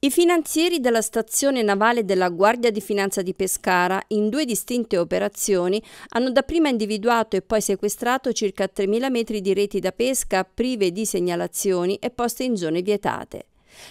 I finanzieri della stazione navale della Guardia di Finanza di Pescara, in due distinte operazioni, hanno dapprima individuato e poi sequestrato circa 3.000 metri di reti da pesca prive di segnalazioni e poste in zone vietate.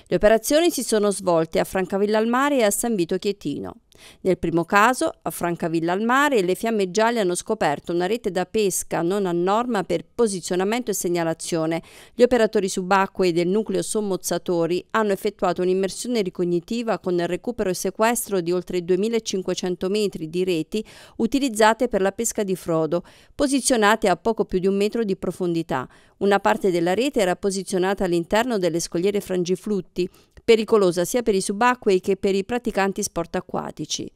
Le operazioni si sono svolte a Francavilla al Mare e a San Vito Chietino. Nel primo caso, a Francavilla al mare, le fiamme gialle hanno scoperto una rete da pesca non a norma per posizionamento e segnalazione. Gli operatori subacquei del nucleo sommozzatori hanno effettuato un'immersione ricognitiva con il recupero e sequestro di oltre 2500 metri di reti utilizzate per la pesca di frodo, posizionate a poco più di un metro di profondità. Una parte della rete era posizionata all'interno delle scogliere frangiflutti, pericolosa sia per i subacquei che per i praticanti sport acquatici pubblici.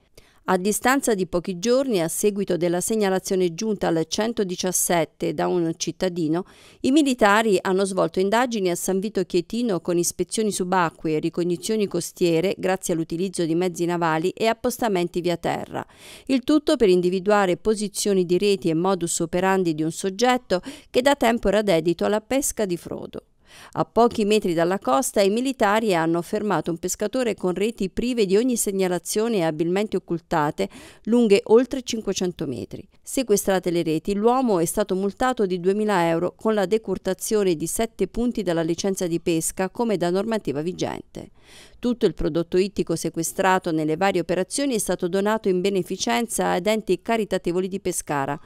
A distanza di pochi giorni, a seguito della segnalazione giunta al 117 da un cittadino, i militari hanno svolto indagini a San Vito Chietino con ispezioni subacquee, ricognizioni costiere grazie all'utilizzo di mezzi navali e appostamenti via terra. Il tutto per individuare posizioni di reti e modus operandi di un soggetto che da tempo era dedito alla pesca di frodo. A pochi metri dalla costa i militari hanno fermato un pescatore con reti prive di ogni segnalazione e abilmente occultate, lunghe oltre 500 metri. Sequestrate le reti, l'uomo è stato multato di 2.000 euro con la decurtazione di 7 punti dalla licenza di pesca come da normativa vigente. Tutto il prodotto ittico sequestrato nelle varie operazioni è stato donato in beneficenza ad enti caritatevoli di Pescara.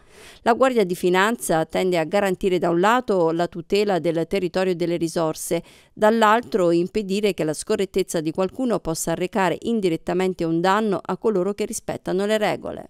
La Guardia di Finanza tende a garantire da un lato la tutela del territorio delle delle risorse, dall'altro impedire che la scorrettezza di qualcuno possa arrecare indirettamente un danno a coloro che rispettano le regole.